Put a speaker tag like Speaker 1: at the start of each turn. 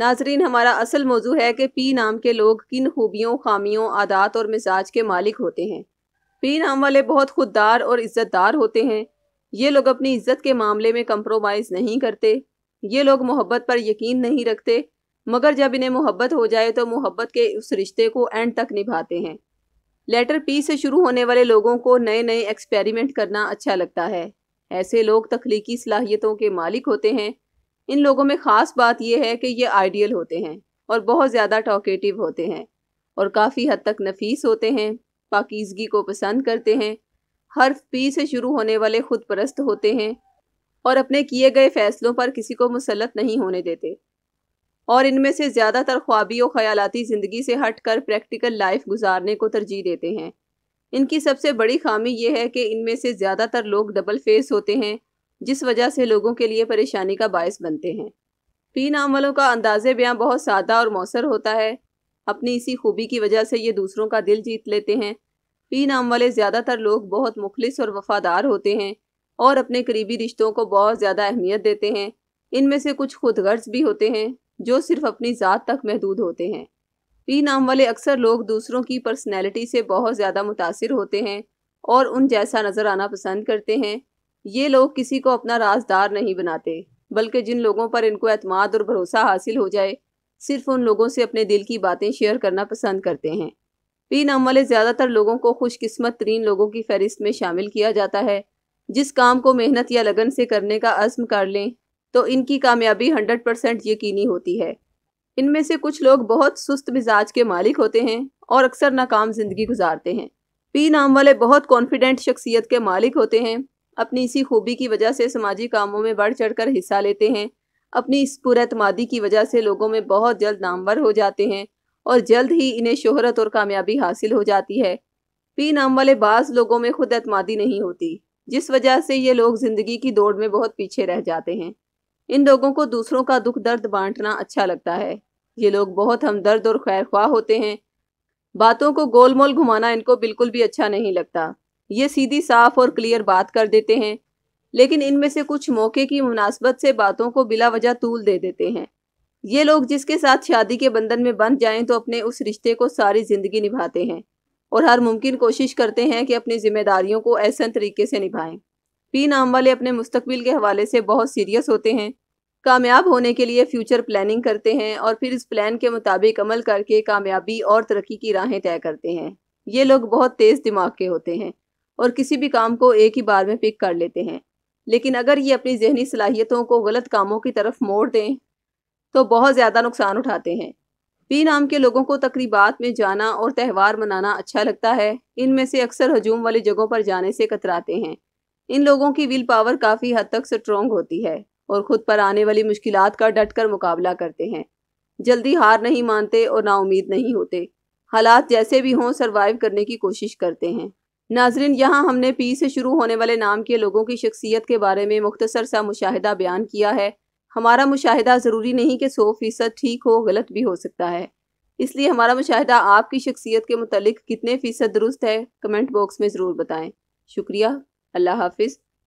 Speaker 1: नाजरीन हमारा असल मौजू है कि पी नाम के लोग किन खूबियों खामियों आदात और मिजाज के मालिक होते हैं पी नाम वाले बहुत खुददार और इज़्ज़तदार होते हैं ये लोग अपनी इज़्ज़त के मामले में कंप्रोमाइज़ नहीं करते ये लोग मोहब्बत पर यकीन नहीं रखते मगर जब इन्हें मोहब्बत हो जाए तो मोहब्बत के उस रिश्ते को एंड तक निभाते हैं लेटर पी से शुरू होने वाले लोगों को नए नए एक्सपेरिमेंट करना अच्छा लगता है ऐसे लोग तख्लीकी सलाहियतों के मालिक होते हैं इन लोगों में ख़ास बात यह है कि ये आइडियल होते हैं और बहुत ज़्यादा टॉकेटिव होते हैं और काफ़ी हद तक नफीस होते हैं पाकिजगी को पसंद करते हैं हर पी से शुरू होने वाले खुद परस्त होते हैं और अपने किए गए फ़ैसलों पर किसी को मुसलत नहीं होने देते और इनमें से ज़्यादातर ख्वाबी और ख़यालती ज़िंदगी से हट कर प्रैक्टिकल लाइफ गुजारने को तरजीह देते हैं इनकी सबसे बड़ी खामी यह है कि इनमें से ज़्यादातर लोग डबल फेस होते हैं जिस वजह से लोगों के लिए परेशानी का बायस बनते हैं पी नाम वालों का अंदाज बयां बहुत सादा और मौसर होता है अपनी इसी खूबी की वजह से ये दूसरों का दिल जीत लेते हैं पी नाम वाले ज़्यादातर लोग बहुत मुखलिस और वफादार होते हैं और अपने करीबी रिश्तों को बहुत ज़्यादा अहमियत देते हैं इनमें से कुछ खुद गर्ज भी होते हैं जो सिर्फ अपनी ज़ात तक महदूद होते हैं पी नाम वाले अक्सर लोग दूसरों की पर्सनैलिटी से बहुत ज़्यादा मुतासर होते हैं और उन जैसा नज़र आना पसंद करते हैं ये लोग किसी को अपना राजदार नहीं बनाते बल्कि जिन लोगों पर इनको अतमाद और भरोसा हासिल हो जाए सिर्फ उन लोगों से अपने दिल की बातें शेयर करना पसंद करते हैं पी नाम वाले ज़्यादातर लोगों को खुशकस्मत तरीन लोगों की फहरिस्त में शामिल किया जाता है जिस काम को मेहनत या लगन से करने का अज़म कर लें तो इनकी कामयाबी हंड्रेड परसेंट यकीनी होती है इनमें से कुछ लोग बहुत सुस्त मिजाज के मालिक होते हैं और अक्सर नाकाम ज़िंदगी गुजारते हैं पी नाम वाले बहुत कॉन्फिडेंट शख्सियत के मालिक होते हैं अपनी इसी खूबी की वजह से समाजी कामों में बढ़ चढ़ हिस्सा लेते हैं अपनी इस पुरमादी की वजह से लोगों में बहुत जल्द नामवर हो जाते हैं और जल्द ही इन्हें शोहरत और कामयाबी हासिल हो जाती है पी नाम वाले बाज लोगों में खुद एतमादी नहीं होती जिस वजह से ये लोग ज़िंदगी की दौड़ में बहुत पीछे रह जाते हैं इन लोगों को दूसरों का दुख दर्द बांटना अच्छा लगता है ये लोग बहुत हमदर्द और खैर होते हैं बातों को गोलमोल घुमाना इनको बिल्कुल भी अच्छा नहीं लगता ये सीधी साफ और क्लियर बात कर देते हैं लेकिन इनमें से कुछ मौके की मुनासबत से बातों को बिला वजह तूल दे देते हैं ये लोग जिसके साथ शादी के बंधन में बंध जाएं तो अपने उस रिश्ते को सारी ज़िंदगी निभाते हैं और हर मुमकिन कोशिश करते हैं कि अपनी जिम्मेदारियों को ऐसा तरीके से निभाएं पी नाम वाले अपने मुस्तबिल के हवाले से बहुत सीरियस होते हैं कामयाब होने के लिए फ्यूचर प्लानिंग करते हैं और फिर इस प्लान के मुताबिक अमल करके कामयाबी और तरक्की की राहें तय करते हैं ये लोग बहुत तेज़ दिमाग के होते हैं और किसी भी काम को एक ही बार में पिक कर लेते हैं लेकिन अगर ये अपनी जहनी सलाहियतों को गलत कामों की तरफ मोड़ दें तो बहुत ज़्यादा नुकसान उठाते हैं पी नाम के लोगों को तकरीबात में जाना और त्यौहार मनाना अच्छा लगता है इनमें से अक्सर हजूम वाली जगहों पर जाने से कतराते हैं इन लोगों की विल पावर काफ़ी हद तक स्ट्रॉन्ग होती है और ख़ुद पर आने वाली मुश्किल का डट कर मुकाबला करते हैं जल्दी हार नहीं मानते और नाउमीद नहीं होते हालात जैसे भी हों सरवाइव करने की कोशिश करते हैं नाजरीन यहाँ हमने पी से शुरू होने वाले नाम के लोगों की शख्सियत के बारे में मुख्तसर सा मुशाहिदा बयान किया है हमारा मुशाहिदा ज़रूरी नहीं कि सौ फ़ीसद ठीक हो गलत भी हो सकता है इसलिए हमारा मुशाह आपकी शख्सियत के मतलब कितने फ़ीसद दुरुस्त है कमेंट बॉक्स में ज़रूर बताएं शुक्रिया अल्लाह हाफिज़